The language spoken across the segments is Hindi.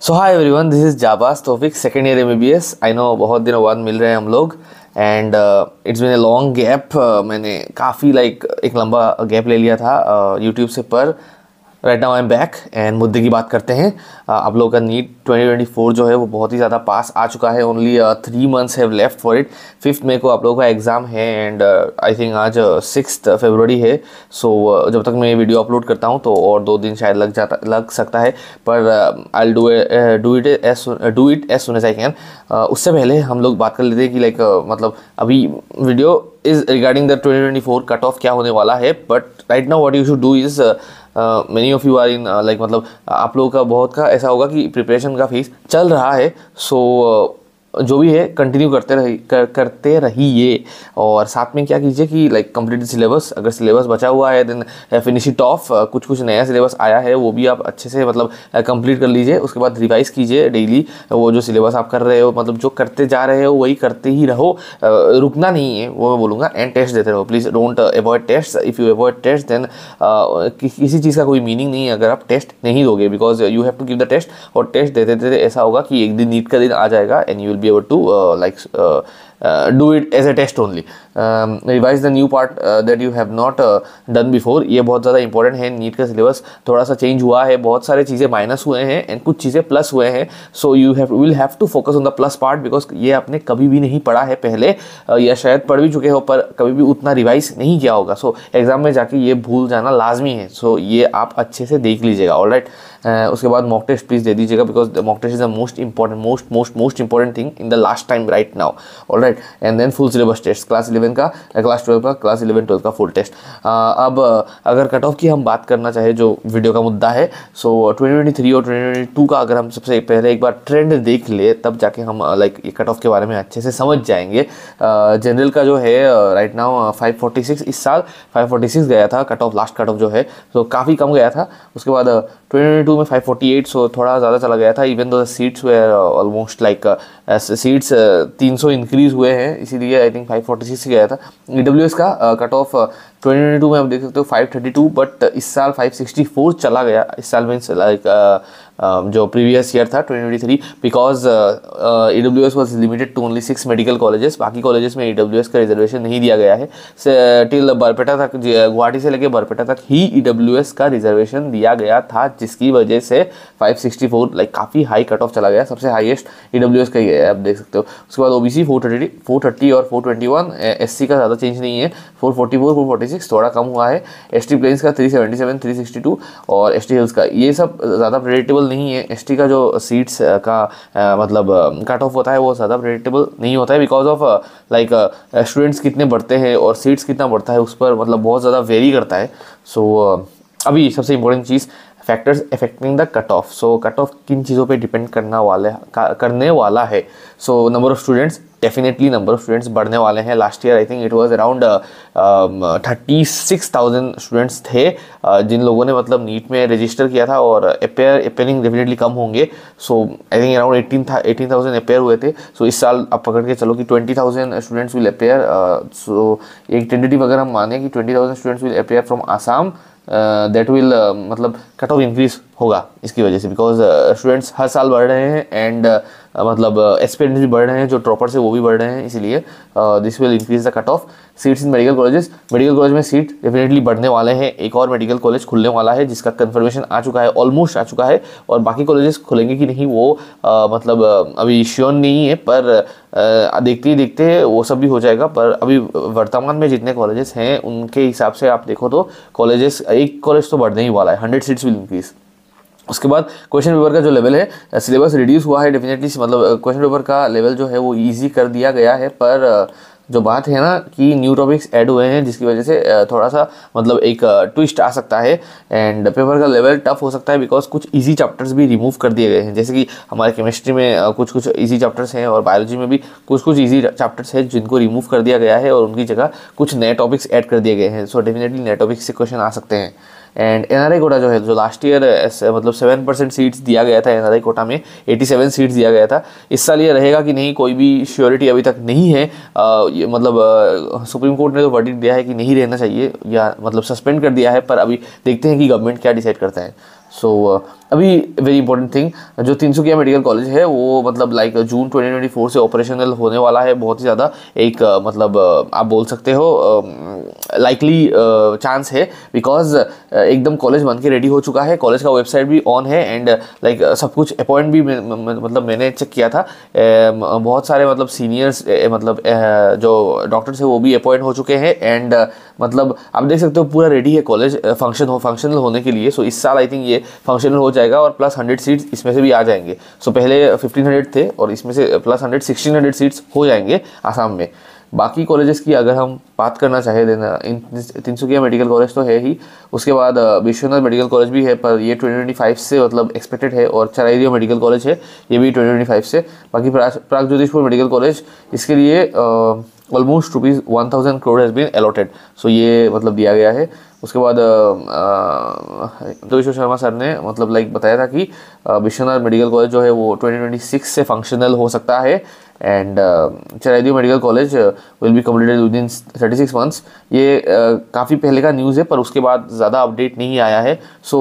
So hi everyone this is जाबास topic second year as I know बहुत दिनों बाद मिल रहे हैं हम लोग and it's been a long gap मैंने काफ़ी लाइक like, एक लंबा गैप ले लिया था यूट्यूब uh, से पर right now I am back and मुद्दे की बात करते हैं आप लोगों का नीट 2024 जो है वो बहुत ही ज़्यादा पास आ चुका है only three months have left for it fifth May को आप लोगों का एग्ज़ाम है एंड आई थिंक आज सिक्स uh, है सो so, uh, जब तक मैं ये वीडियो अपलोड करता हूँ तो और दो दिन शायद लग जाता लग सकता है पर I do do it as do it as soon as I can उससे पहले हम लोग बात कर लेते हैं कि लाइक uh, मतलब अभी video is regarding the twenty twenty four cut off क्या होने वाला है but right now what you should do is many of you are in like मतलब आप लोगों का बहुत का ऐसा होगा कि प्रिपरेशन का फीस चल रहा है सो so, uh, जो भी है कंटिन्यू करते रह कर, करते रहिए और साथ में क्या कीजिए कि लाइक कंप्लीट सिलेबस अगर सिलेबस बचा हुआ है देन फिनिश इट ऑफ कुछ कुछ नया सिलेबस आया है वो भी आप अच्छे से मतलब कंप्लीट uh, कर लीजिए उसके बाद रिवाइज कीजिए डेली uh, वो जो सिलेबस आप कर रहे हो मतलब जो करते जा रहे हो वही करते ही रहो uh, रुकना नहीं है वो मैं बोलूँगा एंड टेस्ट देते रहो please don't avoid test if you avoid test then किसी चीज़ का कोई मीनिंग नहीं है अगर आप टेस्ट नहीं दोगे because you have to give the test और टेस्ट देते देते ऐसा होगा कि एक दिन नीट का दिन आ जाएगा and you will be able to uh, like uh, uh, do it as a test only um, revise the new part that you have not done before ये बहुत ज़्यादा इंपॉर्टेंट है नीट का सिलेबस थोड़ा सा चेंज हुआ है बहुत सारे चीज़ें माइनस हुए हैं एंड कुछ चीज़ें प्लस हुए हैं so you have will have to focus on the plus part because ये आपने कभी भी नहीं पढ़ा है पहले या शायद पढ़ भी चुके हो पर कभी भी उतना रिवाइज नहीं किया होगा सो so, एग्ज़ाम में जाके ये भूल जाना लाजमी है सो so, ये आप अच्छे से देख लीजिएगा ऑल राइट right? Uh, उसके बाद मॉक टेस्ट प्लीज़ दे दीजिएगा because mock test is the most important most most most important thing in the last time right now all right and then full syllabus test class eleven का क्लास uh, ट्वेल्व का क्लास इलेवन ट्वेल्व का फुल टेस्ट uh, अब अगर कट ऑफ की हम बात करना चाहें जो वीडियो का मुद्दा है सो ट्वेंटी और ट्वेंटी का अगर हम सबसे पहले एक बार ट्रेंड देख ले तब जाके हम लाइक कट ऑफ के बारे में अच्छे से समझ जाएंगे जनरल का जो है राइट नाउ सिक्स इस साल सिक्स गया था cut off last cut off जो है तो काफ़ी कम गया था उसके बाद ट्वेंटी टू में 548 सो थोड़ा ज़्यादा चला गया था इवन दो सीट्स वे ऑलमोस्ट लाइक सीट्स तीन सौ इंक्रीज़ हुए हैं इसीलिए आई थिंक 546 गया था ई का कट ऑफ ट्वेंटी में आप देख सकते हो 532 बट इस साल 564 चला गया इस साल मीन्स लाइक uh, Um, जो प्रीवियस ईयर था 2023 because E W S was limited to only six medical colleges बाकी कॉलेजेस में ई डब्ल्यू एस का रिजर्वेशन नहीं दिया गया है टिल uh, बरपेटा तक uh, गुवाहाटी से लेकर बरपेटा तक ही ई डब्ल्यू एस का रिजर्वेशन दिया गया था जिसकी वजह से फाइव सिक्सटी फोर लाइक काफ़ी हाई कट ऑफ चला गया सबसे हाईएस्ट ई डब्ल्यू एस का ही है आप देख सकते हो उसके बाद O B C four thirty four thirty और four twenty one S C का ज़्यादा चेंज नहीं है four forty four four forty six थोड़ा कम हुआ है एस टी प्लेन्स का three seventy seven three sixty two और एस टी हिल्स का ये सब ज़्यादा प्रेडिक्टेबल नहीं है एस का जो सीट्स का मतलब कट ऑफ होता है वो ज़्यादा प्रेडिक्टेबल नहीं होता है बिकॉज ऑफ लाइक स्टूडेंट्स कितने बढ़ते हैं और सीट्स कितना बढ़ता है उस पर मतलब बहुत ज़्यादा वेरी करता है सो so, अभी सबसे इम्पोर्टेंट चीज़ factors affecting the cut off so cut off किन चीज़ों पे डिपेंड करना वाले करने वाला है so number of students definitely number of students बढ़ने वाले हैं last year I think it was around thirty six thousand students थे uh, जिन लोगों ने मतलब नीट में रजिस्टर किया था और अपेयर अपेयरिंग डेफिनेटली कम होंगे so I think around eighteen था एटीन थाउजेंड अपेयर हुए थे सो so, इस साल आप पकड़ के चलो कि twenty thousand students will appear so एक टेंडेटिव अगर हम माने कि twenty thousand students will appear from Assam that will मतलब कट ऑफ इंक्रीज होगा इसकी वजह से बिकॉज स्टूडेंट्स uh, हर साल बढ़ रहे हैं एंड uh, मतलब एक्सपीरियंस uh, भी बढ़ रहे हैं जो ट्रॉपर्स है वो भी बढ़ रहे हैं इसीलिए this will increase the cut off seats in medical colleges medical college में सीट डेफिनेटली बढ़ने वाले हैं एक और मेडिकल कॉलेज खुलने वाला है जिसका कन्फर्मेशन आ चुका है ऑलमोस्ट आ चुका है और बाकी कॉलेजेस खुलेंगे कि नहीं वो uh, मतलब अभी श्योर नहीं है पर uh, देखते ही देखते वो सब भी हो जाएगा पर अभी वर्तमान में जितने कॉलेजेस हैं उनके हिसाब से आप देखो तो कॉलेजेस एक कॉलेज तो बढ़ने ही वाला है हंड्रेड सीट्स विल इंक्रीज़ उसके बाद क्वेश्चन पेपर का जो लेवल है सिलेबस रिड्यूस हुआ है डेफिनेटली मतलब क्वेश्चन पेपर का लेवल जो है वो ईजी कर दिया गया है पर जो बात है ना कि न्यू टॉपिक्स ऐड हुए हैं जिसकी वजह से थोड़ा सा मतलब एक ट्विस्ट आ सकता है एंड पेपर का लेवल टफ हो सकता है बिकॉज कुछ इजी चैप्टर्स भी रिमूव कर दिए गए हैं जैसे कि हमारे केमिस्ट्री में कुछ कुछ इजी चैप्टर्स हैं और बायोलॉजी में भी कुछ कुछ इजी चैप्टर्स हैं जिनको रिमूव कर दिया गया है और उनकी जगह कुछ नए टॉपिक्स ऐड कर दिए गए हैं सो डेफिनेटली नए टॉपिक्स से क्वेश्चन आ सकते हैं एंड एन आर कोटा जो है जो लास्ट ईयर मतलब सेवन परसेंट सीट्स दिया गया था एन आर कोटा में एटी सेवन सीट्स दिया गया था इस साल ये रहेगा कि नहीं कोई भी श्योरिटी अभी तक नहीं है आ, मतलब आ, सुप्रीम कोर्ट ने तो वर्डिक दिया है कि नहीं रहना चाहिए या मतलब सस्पेंड कर दिया है पर अभी देखते हैं कि गवर्नमेंट क्या डिसाइड करता है सो so, अभी वेरी इंपॉर्टेंट थिंग जो तीनसुकिया मेडिकल कॉलेज है वो मतलब लाइक जून 2024 से ऑपरेशनल होने वाला है बहुत ही ज़्यादा एक मतलब आप बोल सकते हो लाइकली चांस uh, है बिकॉज uh, एकदम कॉलेज बन के रेडी हो चुका है कॉलेज का वेबसाइट भी ऑन है एंड लाइक uh, like, सब कुछ अपॉइंट भी मतलब मैंने चेक किया था um, बहुत सारे मतलब सीनियर्स मतलब जो डॉक्टर्स हैं वो भी अपॉइंट हो चुके हैं एंड मतलब आप देख सकते हो पूरा रेडी है कॉलेज फंक्शन हो फंक्शनल होने के लिए सो इस साल आई थिंक ये फंक्शनल हो जाएगा और प्लस हंड्रेड सीट्स इसमें से भी आ जाएंगे सो पहले फिफ्टीन हंड्रेड थे और इसमें से plus hundred sixteen hundred seats हो जाएंगे आसाम में बाकी कॉलेजेस की अगर हम बात करना चाहे देना uh, in Tinsukia medical college तो है ही उसके बाद uh, विश्वनाथ मेडिकल कॉलेज भी है पर ये ट्वेंटी फाइव से मतलब एक्सपेक्टेड है और चराइरियो मेडिकल कॉलेज है ये भी ट्वेंटी फाइव से बाकी प्राग ज्योतिषपुर मेडिकल कॉलेज इसके लिए almost rupees one thousand crore has been allotted so ये मतलब दिया गया है उसके बाद uh, विश्व शर्मा सर ने मतलब लाइक बताया था कि विश्वनाथ मेडिकल कॉलेज जो है वो 2026 से फंक्शनल हो सकता है and Charaideo medical college will be completed within thirty six months ये uh, काफ़ी पहले का न्यूज़ है पर उसके बाद ज़्यादा अपडेट नहीं आया है so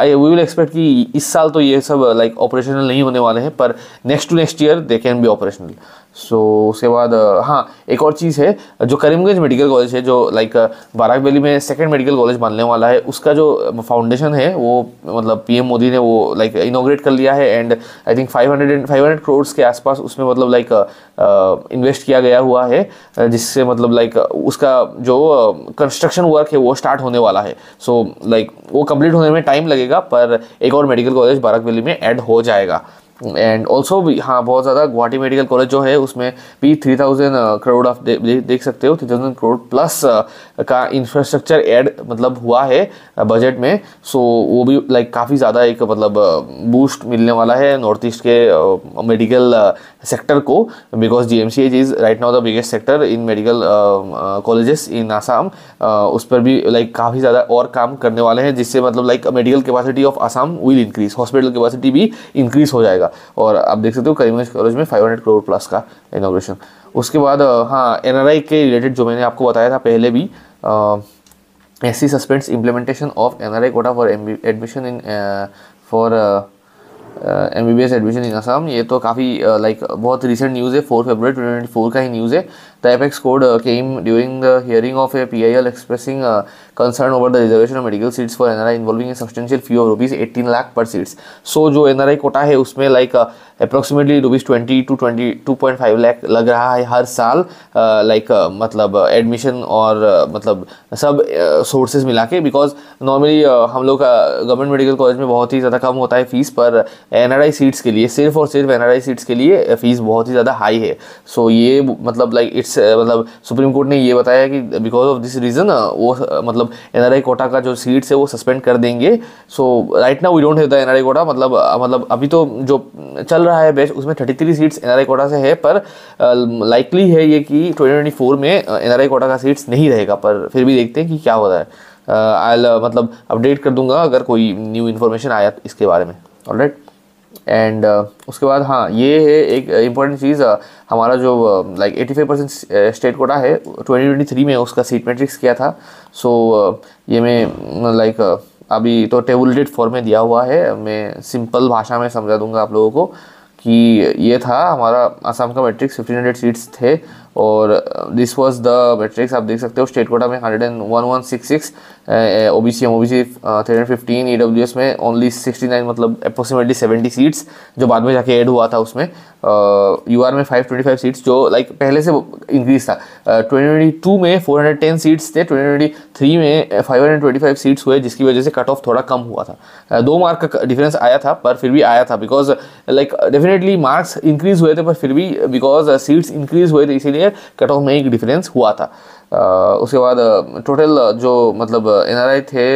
I we will expect कि इस साल तो ये सब लाइक uh, like, ऑपरेशनल नहीं होने वाले हैं पर next to next year they can be operational so उसके बाद हाँ एक और चीज़ है जो करीमगंज मेडिकल कॉलेज है जो लाइक बाराक वैली में सेकेंड मेडिकल कॉलेज बनने वाला है उसका जो फाउंडेशन है वो मतलब पीएम मोदी ने वो लाइक इनोग्रेट कर लिया है and I think 500 and hundred crores के आसपास उसमें मतलब लाइक इन्वेस्ट किया गया हुआ है जिससे मतलब लाइक उसका जो कंस्ट्रक्शन वर्क है वो स्टार्ट होने वाला है सो so, लाइक वो कम्प्लीट होने में टाइम लगेगा पर एक और मेडिकल कॉलेज बाराक वैली में ऐड हो जाएगा एंड ऑल्सो भी हाँ बहुत ज़्यादा गुवाहाटी मेडिकल कॉलेज जो है उसमें भी three thousand crore of the, देख सकते हो थ्री थाउजेंड करोड़ प्लस का इंफ्रास्ट्रक्चर ऐड मतलब हुआ है बजट में सो so, वो भी लाइक काफ़ी ज़्यादा एक मतलब बूस्ट मिलने वाला है नॉर्थ ईस्ट के मेडिकल सेक्टर को because G M C H is right now the biggest sector in medical colleges in Assam उस पर भी लाइक काफ़ी ज़्यादा और काम करने वाले हैं जिससे मतलब like medical capacity of Assam will increase hospital capacity भी इंक्रीज हो जाएगा था और आप देख सकते हो करीमगंज कॉलेज में 500 करोड़ प्लस का इनोग्रेशन उसके बाद हाँ एन के रिलेटेड जो मैंने आपको बताया था पहले भी S C suspends implementation of N R I quota for admission in for M B B S admission in Assam ये तो काफ़ी लाइक uh, like, बहुत रिसेंट न्यूज़ है four Feb twenty twenty four का ही न्यूज़ है The apex code uh, came during the hearing of a PIL expressing uh, concern over the reservation of medical seats for NRI involving a substantial fee of rupees 18 lakh per seats. So जो NRI कोटा है उसमें like uh, approximately rupees 20 to 22.5 lakh लग रहा है हर साल uh, like uh, मतलब admission और uh, मतलब सब uh, sources मिला के because normally uh, हम लोग गवर्नमेंट मेडिकल कॉलेज में बहुत ही ज़्यादा कम होता है फीस पर एन सीट्स के लिए सिर्फ और सिर्फ एन सीट्स के लिए फ़ीस बहुत ही ज़्यादा हाई है सो so, ये मतलब like, इट्स मतलब सुप्रीम कोर्ट ने ये बताया कि बिकॉज ऑफ दिस रीज़न वो मतलब एन कोटा का जो सीट्स है वो सस्पेंड कर देंगे सो राइट ना we don't have the N quota मतलब मतलब अभी तो जो चल रहा है बैच उसमें thirty three seats N quota से है पर लाइकली है ये कि ट्वेंटी में एन कोटा का सीट्स नहीं रहेगा पर फिर भी देखते हैं कि क्या हो रहा है आई मतलब अपडेट कर दूंगा अगर कोई न्यू इन्फॉर्मेशन आया इसके बारे में ऑलराइट एंड uh, उसके बाद हाँ ये है एक इम्पॉर्टेंट चीज़ uh, हमारा जो like eighty five percent state quota है ट्वेंटी ट्वेंटी थ्री में उसका सीट मैट्रिक्स किया था सो so, uh, ये मैं लाइक uh, अभी तो टेबुलटेड फॉर्म में दिया हुआ है मैं सिंपल भाषा में समझा दूंगा आप लोगों को कि ये था हमारा असम का मैट्रिक्स फिफ्टीन हंड्रेड सीट्स थे और दिस वाज द मैट्रिक्स आप देख सकते हो स्टेट कोटा में hundred and one one six six O B C M O B C three hundred fifteen E W S में ओनली सिक्सटी नाइन मतलब अप्रोक्सीमेटली सेवेंटी सीट्स जो बाद में जाके ऐड हुआ था उसमें यू uh, आर में फाइव ट्वेंटी फाइव सीट्स जो लाइक like, पहले से इंक्रीज था ट्वेंटी ट्वेंटी टू में फोर हंड्रेड टेन सीट्स थे ट्वेंटी ट्वेंटी थ्री में five hundred twenty five seats हुए जिसकी वजह से कट ऑफ थोड़ा कम हुआ था uh, दो मार्क का डिफरेंस आया था पर फिर भी आया था because like definitely marks increase हुए थे पर फिर भी बिकॉज सीट्स इंक्रीज हुए थे इसीलिए लिए कट ऑफ में एक डिफरेंस हुआ था आ, उसके बाद टोटल जो मतलब एन थे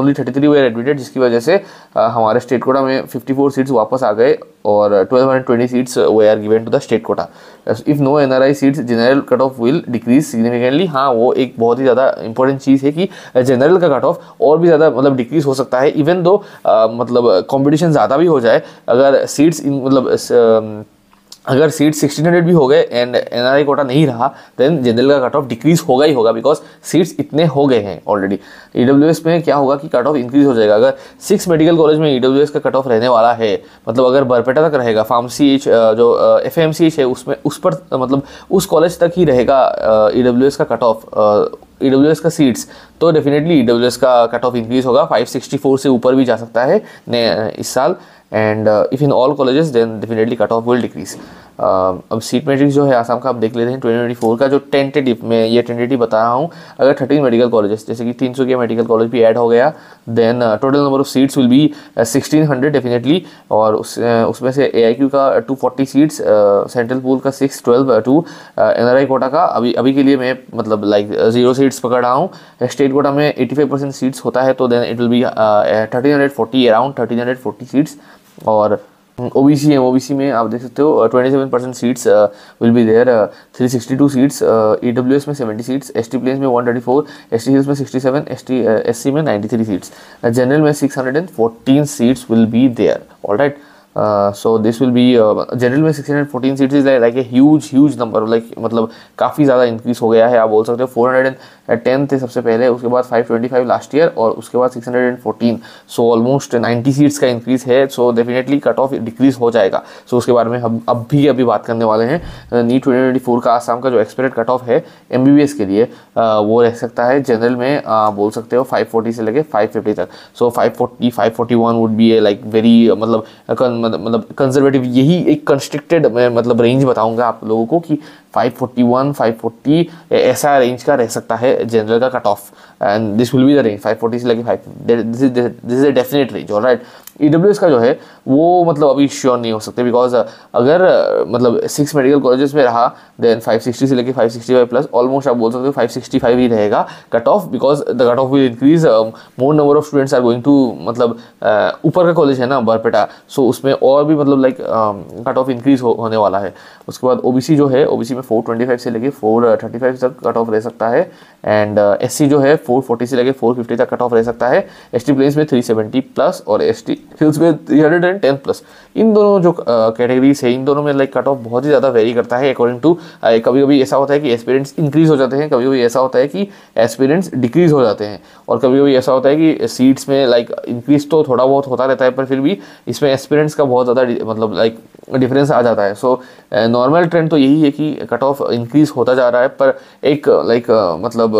only thirty three were admitted जिसकी वजह से आ, हमारे स्टेट कोटा में फिफ्टी फोर सीट्स वापस आ गए और ट्वेल्व हंड्रेड ट्वेंटी सीट्स वे are given to the state quota if no N seats general cut off will decrease significantly हाँ वो एक बहुत ही ज़्यादा इंपॉर्टेंट चीज़ है कि जनरल का कट ऑफ और भी ज़्यादा मतलब डिक्रीज हो सकता है इवन दो आ, मतलब कॉम्पिटिशन ज़्यादा भी हो जाए अगर सीट्स इन मतलब स, आ, अगर सीट 1600 भी हो गए एंड एनआरआई कोटा नहीं रहा देन जनरल का कट ऑफ डिक्रीज होगा ही होगा बिकॉज सीट्स इतने हो गए हैं ऑलरेडी ईडब्ल्यू e में क्या होगा कि कट ऑफ इंक्रीज हो जाएगा अगर सिक्स मेडिकल कॉलेज में ईडब्ल्यू e का कट ऑफ रहने वाला है मतलब अगर बरपेटा तक रहेगा फार्मसी एच जो एफ है उसमें उस पर मतलब उस कॉलेज तक ही रहेगा ई e का कट ऑफ ई का सीट्स तो डेफिनेटली ई का कट ऑफ इंक्रीज होगा फाइव से ऊपर भी जा सकता है इस साल and if in all colleges then definitely cut off will decrease अब सीट मेट्रिक्स जो है आसाम का आप देख लेते हैं ट्वेंटी फोर का जो टेंटेटिव मैं ये टेंटेटिव बता रहा हूँ अगर थर्टीन मेडिकल कॉलेजेस जैसे कि तीन सौ के मेडिकल कॉलेज भी ऐड हो गया then total number of seats will be sixteen hundred definitely और उस uh, उसमें से ए आई क्यू का two forty seats central pool का six twelve two N R I quota का अभी अभी के लिए मैं मतलब लाइक जीरो सीट्स पकड़ रहा हूँ स्टेट कोटा में एटी फाइव परसेंट सीट्स होता है तो then it will be thirteen hundred forty around thirteen hundred forty seats और ओ बी सी है ओ बी सी में आप देख सकते हो twenty seven percent seats will be there three sixty two seats E W S में seventy seats S T place में one thirty four S T में sixty seven S T S C में नाइन्टी थ्री सीट्स जनरल में six hundred and fourteen seats will be there all right so this will be general में sixteen hundred fourteen seats is like a huge huge number like मतलब काफ़ी ज़्यादा इंक्रीज हो गया है आप बोल सकते हो फोर हंड्रेड एंड टेन थे सबसे पहले उसके बाद five twenty five last year और उसके बाद six hundred and fourteen so almost ninety seats का इंक्रीज है so definitely cut off decrease हो जाएगा सो so उसके बारे में हम अब भी अभी बात करने वाले हैं नी ट्वेंटी फोर का आसाम का जो एक्सपेक्टेड कट ऑफ है एम बी बी एस के लिए uh, वो रह सकता है जनरल में आ, uh, बोल सकते हो फाइव फोर्टी से लेके फिफ्टी तक so five five forty one would be a like very मतलब मतलब कंजर्वेटिव यही एक कंस्ट्रिक्टेड मतलब रेंज बताऊंगा आप लोगों को कि 541 540 ऐसा रेंज का रह सकता है जनरल का cut off and this will be the range 540 से लेके 5 this is this is a definite range alright E e S का जो है वो मतलब अभी श्योर नहीं हो सकते बिकॉज अगर मतलब सिक्स मेडिकल कॉलेजेस में रहा देन 560 से लेके 565 प्लस ऑलमोस्ट आप बोल सकते हो 565 ही रहेगा cut off because the cut off will increase more number of students are going to मतलब ऊपर uh, का कॉलेज है ना बरपेटा सो so उसमें और भी मतलब लाइक कट ऑफ इंक्रीज होने वाला है उसके बाद ओ जो है ओ में फोर से लेके फोर तक कट ऑफ रह सकता है एंड एस uh, जो है फोर से लेके फोर तक कट ऑफ रह सकता है एस टी प्लेस में थ्री प्लस और S T feels with three hundred and ten plus in दोनों जो कैटेगरीज है इन दोनों में लाइक कट ऑफ बहुत ही ज़्यादा वेरी करता है अकॉर्डिंग टू कभी कभी ऐसा होता है कि एस्पिरेंट्स इंक्रीज हो जाते हैं कभी कभी ऐसा होता है कि एस्पिरेंट्स डिक्रीज हो जाते हैं और कभी कभी ऐसा होता है कि सीट्स में लाइक इंक्रीज तो थोड़ा बहुत होता रहता है पर फिर भी इसमें एस्पिरेंट्स का बहुत ज़्यादा मतलब लाइक डिफरेंस आ जाता है सो नॉर्मल ट्रेंड तो यही है कि कट ऑफ इंक्रीज होता जा रहा है पर एक लाइक मतलब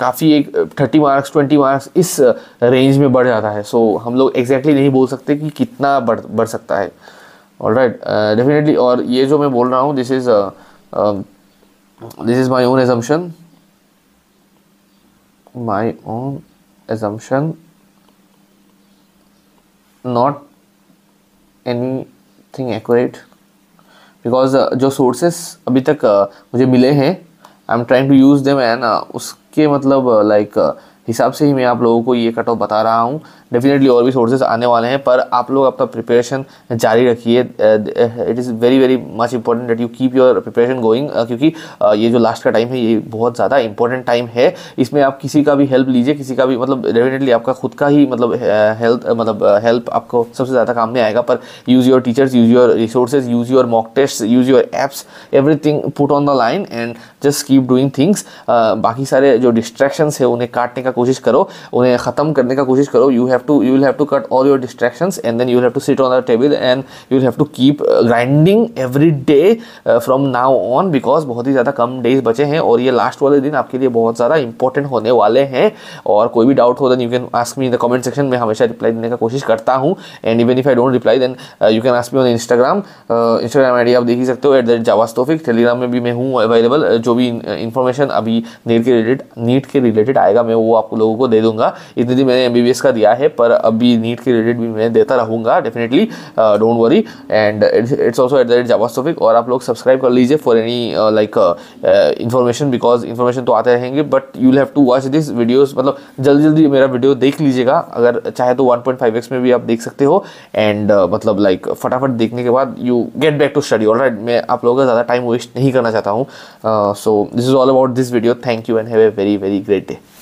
काफ़ी एक थर्टी मार्क्स ट्वेंटी मार्क्स इस रेंज में बढ़ जाता है सो so, हम लोग एग्जैक्टली exactly नहीं बोल सकते सकते हैं कि कितना बढ़ बढ़ सकता है और राइट डेफिनेटली और ये जो मैं बोल रहा हूँ this is this is my own assumption my own assumption not anything accurate because जो सोर्सेस अभी तक uh, मुझे मिले हैं I am trying to use them and उसके मतलब लाइक uh, uh, हिसाब से ही मैं आप लोगों को ये कट ऑफ बता रहा हूँ डेफिनेटली और भी सोर्सेज आने वाले हैं पर आप लोग अपना प्रिपरेशन जारी रखिए it is very very much important that you keep your preparation going क्योंकि uh, ये जो लास्ट का टाइम है ये बहुत ज़्यादा इंपॉर्टेंट टाइम है इसमें आप किसी का भी हेल्प लीजिए किसी का भी मतलब डेफिनेटली आपका खुद का ही मतलब हेल्थ uh, uh, मतलब हेल्प आपको सबसे ज़्यादा काम में आएगा पर use your teachers use your resources use your mock test use your apps everything put on the line and just keep doing things बाकी सारे जो डिस्ट्रैक्शंस है उन्हें काटने का कोशिश करो उन्हें ख़त्म करने का कोशिश करो you have have to you will have to cut all your distractions and then you will have to sit on the table and you will have to keep uh, grinding every day uh, from now on because बहुत ही ज़्यादा कम डेज बचे हैं और ये लास्ट वाले दिन आपके लिए बहुत ज़्यादा इंपॉर्टेंट होने वाले हैं और कोई भी डाउट हो then you can ask me in the comment section में हमेशा रिप्लाई देने का कोशिश करता हूँ and even if I don't reply then you can ask me on Instagram Instagram ID आप देख ही सकते हो एट द रेट जावास्तोफिक टेलीग्राम में भी मैं हूँ अवेलेबल uh, जो भी इन्फॉर्मेशन uh, अभी नीट के रिलेटेड नीट के रिलेटेड आएगा मैं वो आप लोगों को दे दूंगा इतनी दिन मैंने एम का दिया है है पर अभी नीट के रिलेटेड भी मैं देता रहूँगा definitely don't worry and it's also at the rate जावास्टोफिक और आप लोग सब्सक्राइब कर लीजिए for any like information because information तो आते रहेंगे but you have to watch this videos मतलब जल्दी जल्दी मेरा वीडियो देख लीजिएगा अगर चाहे तो एक्स में भी आप देख सकते हो एंड uh, मतलब लाइक like, फटाफट देखने के बाद you get back to study all right मैं आप लोगों का ज़्यादा टाइम वेस्ट नहीं करना चाहता हूँ so this is all about this video thank you and have a very very great day